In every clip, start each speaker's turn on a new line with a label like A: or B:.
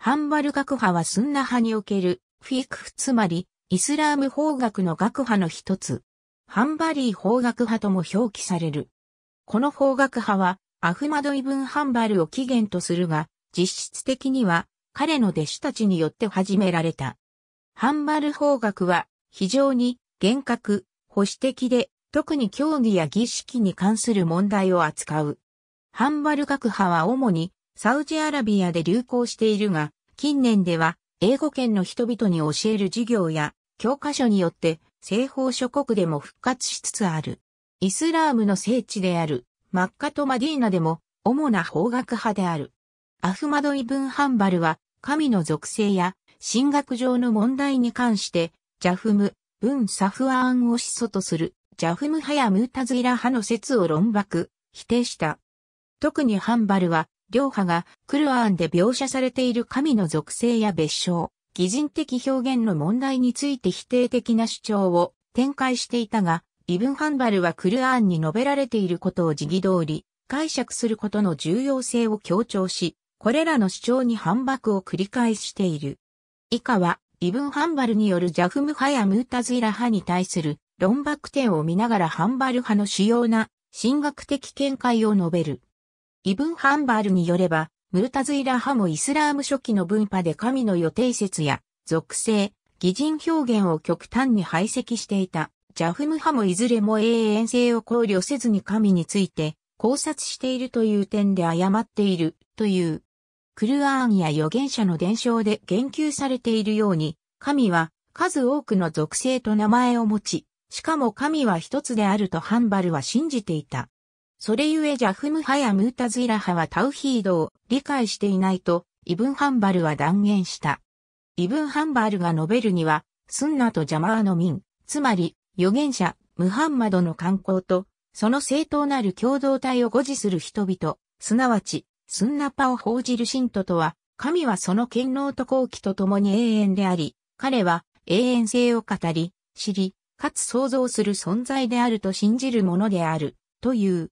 A: ハンバル学派はスンナ派におけるフィクフつまりイスラーム法学の学派の一つ。ハンバリー法学派とも表記される。この法学派はアフマドイブン・ハンバルを起源とするが、実質的には彼の弟子たちによって始められた。ハンバル法学は非常に厳格、保守的で、特に教義や儀式に関する問題を扱う。ハンバル学派は主にサウジアラビアで流行しているが、近年では英語圏の人々に教える授業や教科書によって西方諸国でも復活しつつある。イスラームの聖地であるマッカとマディーナでも主な法学派である。アフマド・イブン・ハンバルは神の属性や神学上の問題に関してジャフム、ブン・サフアーンを始祖とするジャフム派やムータズイラ派の説を論爆、否定した。特にハンバルは両派がクルアーンで描写されている神の属性や別称、擬人的表現の問題について否定的な主張を展開していたが、イブン・ハンバルはクルアーンに述べられていることを辞儀通り、解釈することの重要性を強調し、これらの主張に反駁を繰り返している。以下は、イブン・ハンバルによるジャフム派やムータズイラ派に対する論爆点を見ながらハンバル派の主要な神学的見解を述べる。イブン・ハンバールによれば、ムルタズ・イラハもイスラーム初期の分派で神の予定説や属性、擬人表現を極端に排斥していた。ジャフム派もいずれも永遠性を考慮せずに神について考察しているという点で誤っているという。クルアーンや預言者の伝承で言及されているように、神は数多くの属性と名前を持ち、しかも神は一つであるとハンバルは信じていた。それゆえジャフムハやムータズイラハはタウヒードを理解していないと、イブンハンバルは断言した。イブンハンバルが述べるには、スンナとジャマーの民、つまり、預言者、ムハンマドの観光と、その正当なる共同体を誤示する人々、すなわち、スンナパを報じる信徒とは、神はその権能と好奇と共に永遠であり、彼は永遠性を語り、知り、かつ創造する存在であると信じるものである、という。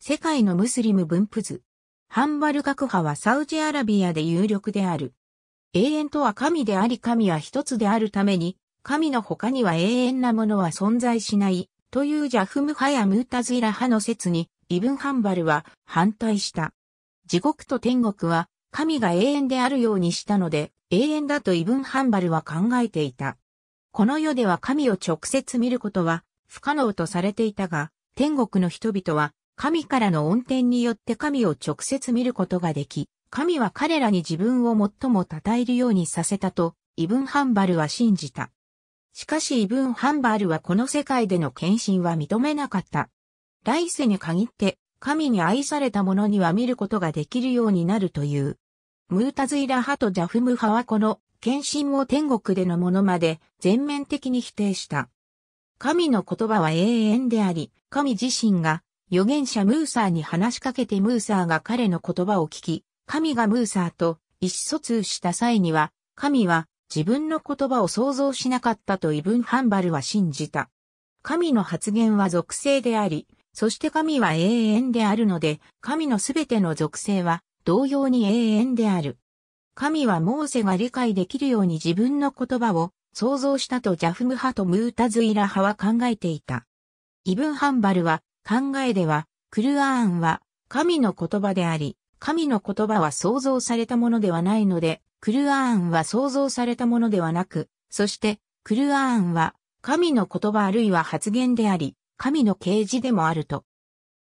A: 世界のムスリム分布図。ハンバル学派はサウジアラビアで有力である。永遠とは神であり神は一つであるために、神の他には永遠なものは存在しない、というジャフム派やムータズイラ派の説に、イブン・ハンバルは反対した。地獄と天国は、神が永遠であるようにしたので、永遠だとイブン・ハンバルは考えていた。この世では神を直接見ることは不可能とされていたが、天国の人々は神からの恩典によって神を直接見ることができ、神は彼らに自分を最も称えるようにさせたと、イブン・ハンバルは信じた。しかしイブン・ハンバルはこの世界での献身は認めなかった。来世に限って、神に愛された者には見ることができるようになるという。ムータズイラ派とジャフム派はこの献身を天国でのものまで全面的に否定した。神の言葉は永遠であり、神自身が預言者ムーサーに話しかけてムーサーが彼の言葉を聞き、神がムーサーと意思疎通した際には、神は自分の言葉を想像しなかったとイブン・ハンバルは信じた。神の発言は属性であり、そして神は永遠であるので、神のすべての属性は同様に永遠である。神はモーセが理解できるように自分の言葉を想像したとジャフム派とムータズイラ派は考えていた。イブン・ハンバルは考えでは、クルアーンは神の言葉であり、神の言葉は創造されたものではないので、クルアーンは創造されたものではなく、そして、クルアーンは神の言葉あるいは発言であり、神の啓示でもあると。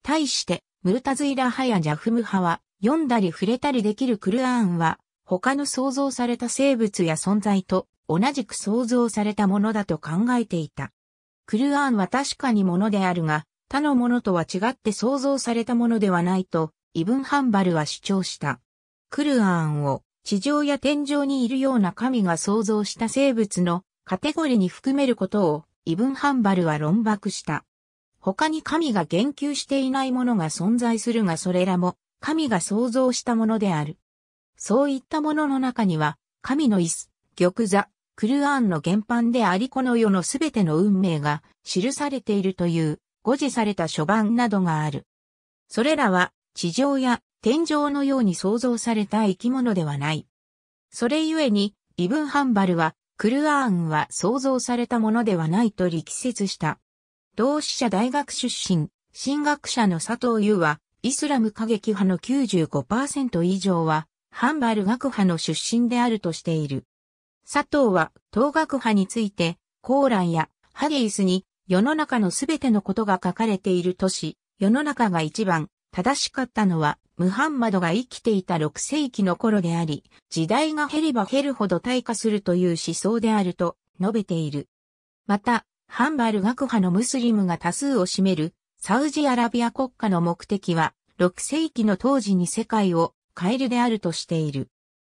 A: 対して、ムルタズイラ派やジャフム派は、読んだり触れたりできるクルアーンは、他の創造された生物や存在と同じく創造されたものだと考えていた。クルアーンは確かにものであるが、他のものとは違って創造されたものではないと、イブン・ハンバルは主張した。クルアーンを地上や天上にいるような神が創造した生物のカテゴリに含めることをイブン・ハンバルは論爆した。他に神が言及していないものが存在するがそれらも神が創造したものである。そういったものの中には神の椅子、玉座、クルアーンの原版でありこの世のすべての運命が記されているという誤字された書版などがある。それらは地上や天上のように創造された生き物ではない。それゆえに、イブンハンバルは、クルアーンは創造されたものではないと力説した。同志社大学出身、進学者の佐藤優は、イスラム過激派の95%以上は、ハンバル学派の出身であるとしている。佐藤は、東学派について、コーランやハディスに世の中のすべてのことが書かれている都市、世の中が一番正しかったのは、ムハンマドが生きていた6世紀の頃であり、時代が減れば減るほど退化するという思想であると述べている。また、ハンバル学派のムスリムが多数を占める、サウジアラビア国家の目的は、6世紀の当時に世界を変えるであるとしている。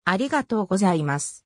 A: ありがとうございます。